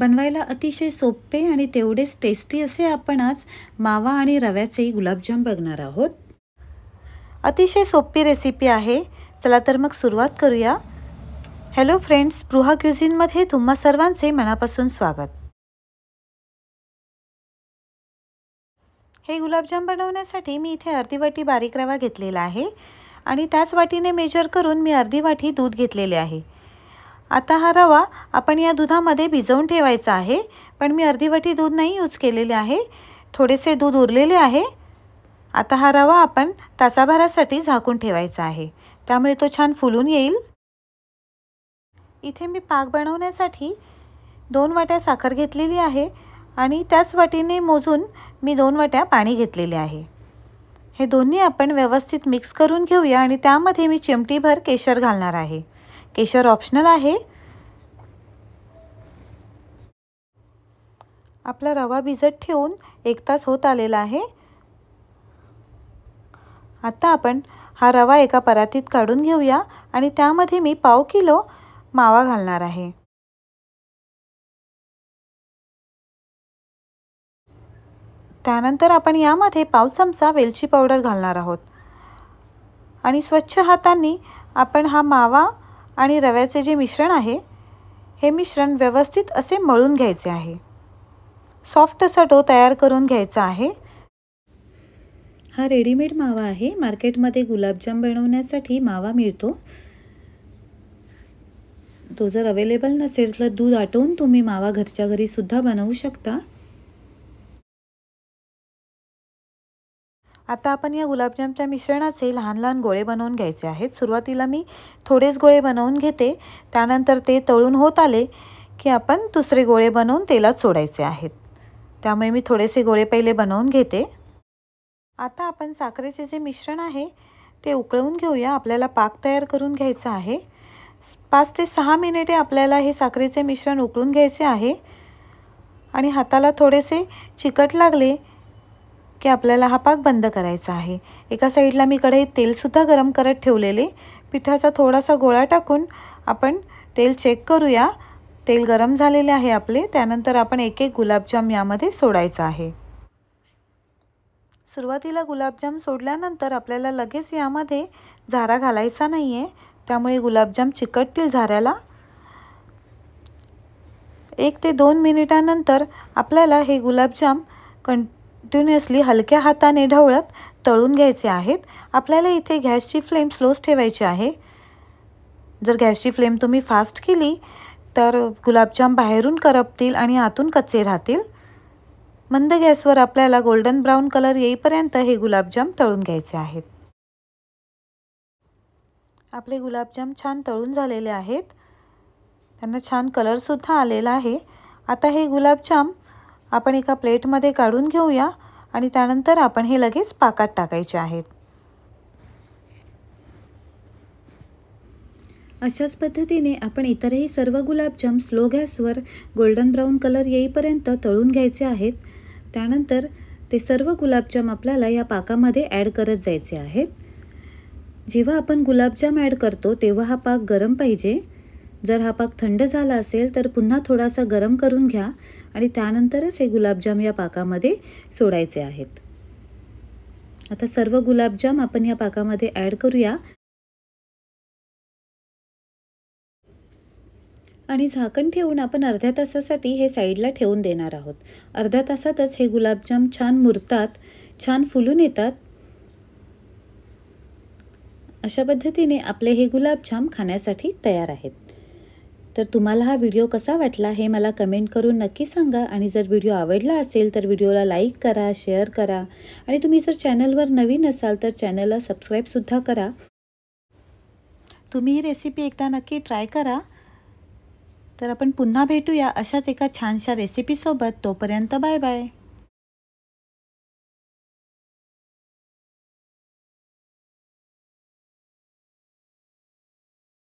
बनवायला अतिशय सोपे आणि तेवढेच टेस्टी असे आपण आज मावा आणि रव्याचे गुलाबजाम बघणार आहोत अतिशय सोपी रेसिपी आहे चला तर मग सुरुवात करूया हॅलो फ्रेंड्स स्पृहा क्युझिनमध्ये तुम्हा सर्वांचे मनापासून स्वागत हे गुलाबजाम बनवण्यासाठी मी इथे अर्धी वाटी बारीक रवा घेतलेला आहे आणि त्याच वाटीने मेजर करून मी अर्धी वाटी दूध घेतलेले आहे आता हा रवा आपण या दुधामध्ये भिजवून ठेवायचा आहे पण मी अर्धीवटी दूध नाही यूज केलेले आहे थोडेसे दूध उरलेले आहे आता हा रवा आपण तासाभरासाठी झाकून ठेवायचा आहे त्यामुळे तो छान फुलून येईल इथे मी पाक बनवण्यासाठी दोन वाट्या साखर घेतलेली आहे आणि त्याच वाटीने मोजून मी दोन वाट्या पाणी घेतलेले आहे हे दोन्ही आपण व्यवस्थित मिक्स करून घेऊया आणि त्यामध्ये मी चिमटीभर केशर घालणार आहे केशर ऑप्शनल आहे आपला रवा भिजत ठेवून एक तास होत आलेला आहे आता आपण हा रवा एका परातीत काढून घेऊया आणि त्यामध्ये मी पाव किलो मावा घालणार आहे त्यानंतर आपण यामध्ये पाव चमचा वेलची पावडर घालणार आहोत आणि स्वच्छ हातांनी आपण हा मावा आणि रव्याचे जे मिश्रण आहे हे मिश्रण व्यवस्थित असे मळून घ्यायचे आहे सॉफ्ट असा डो तयार करून घ्यायचा आहे हा रेडीमेड मावा आहे मार्केटमध्ये गुलाबजाम बनवण्यासाठी मावा मिळतो तो जर अवेलेबल नसेल तर दूध आटवून तुम्ही मावा घरच्या घरीसुद्धा बनवू शकता आता आपण या गुलाबजामच्या मिश्रणाचे लहान लहान गोळे बनवून घ्यायचे आहेत सुरुवातीला मी थोडेच गोळे बनवून घेते त्यानंतर ते तळून होत आले की आपण दुसरे गोळे बनवून तेलात सोडायचे आहेत त्यामुळे मी थोडेसे गोळे पहिले बनवून घेते आता आपण साखरेचे जे मिश्रण आहे ते उकळवून घेऊया आपल्याला पाक तयार करून घ्यायचा आहे पाच ते सहा मिनिटे आपल्याला हे साखरेचे मिश्रण उकळून घ्यायचे आहे आणि हाताला थोडेसे चिकट लागले की आपल्याला हा पाक बंद करायचा आहे एका साईडला मी कढईत तेलसुद्धा गरम करत ठेवलेले पिठाचा थोडासा गोळा टाकून आपण तेल चेक करूया तेल गरम झालेले आहे आपले त्यानंतर आपण एक एक गुलाबजाम यामध्ये सोडायचा आहे सुरुवातीला गुलाबजाम सोडल्यानंतर आपल्याला लगेच यामध्ये झारा घालायचा नाही आहे त्यामुळे गुलाबजाम चिकटतील झाऱ्याला एक ते दोन मिनिटानंतर आपल्याला हे गुलाबजाम कं कंटिन्युअसली हलक्या हाताने ढवळत तळून घ्यायचे आहेत आपल्याला इथे गॅसची फ्लेम स्लोच ठेवायची आहे जर गॅसची फ्लेम तुम्ही फास्ट केली तर गुलाबजाम बाहेरून करपतील आणि आतून कच्चे राहतील मंद गॅसवर आपल्याला गोल्डन ब्राऊन कलर येईपर्यंत हे गुलाबजाम तळून घ्यायचे आहेत आपले गुलाबजाम छान तळून झालेले आहेत त्यांना छान कलरसुद्धा आलेला आहे आता हे गुलाबजाम आपण एका प्लेटमध्ये काढून घेऊया आणि त्यानंतर आपण हे लगेच पाकात टाकायचे आहेत अशाच पद्धतीने आपण इतरही सर्व गुलाबजाम स्लो गॅसवर गोल्डन ब्राऊन कलर येईपर्यंत तळून घ्यायचे आहेत त्यानंतर ते सर्व गुलाबजाम आपल्याला या पाकामध्ये ॲड करत जायचे आहेत जेव्हा आपण गुलाबजाम ॲड करतो तेव्हा हा पाक गरम पाहिजे जर हा पाक थंड झाला असेल तर पुन्हा थोडासा गरम करून घ्या आणि त्यानंतरच हे गुलाबजाम या पाकामध्ये सोडायचे आहेत आता सर्व गुलाबजाम आपण या पाकामध्ये ॲड करूया आणि झाकण ठेवून आपण अर्ध्या तासासाठी हे साईडला ठेवून देणार आहोत अर्ध्या तासातच हे गुलाबजाम छान मुरतात छान फुलून येतात अशा पद्धतीने आपले हे गुलाबजाम खाण्यासाठी तयार आहेत तर तुम्हाला हा व्हिडिओ कसा वाटला हे मला कमेंट करून नक्की सांगा आणि जर व्हिडिओ आवडला असेल तर व्हिडिओला लाईक करा शेअर करा आणि तुम्ही जर चॅनलवर नवीन असाल तर चॅनलला सबस्क्राईबसुद्धा करा तुम्ही ही रेसिपी एकदा नक्की ट्राय करा तर आपण पुन्हा भेटूया अशाच एका छानशा रेसिपीसोबत तोपर्यंत बाय बाय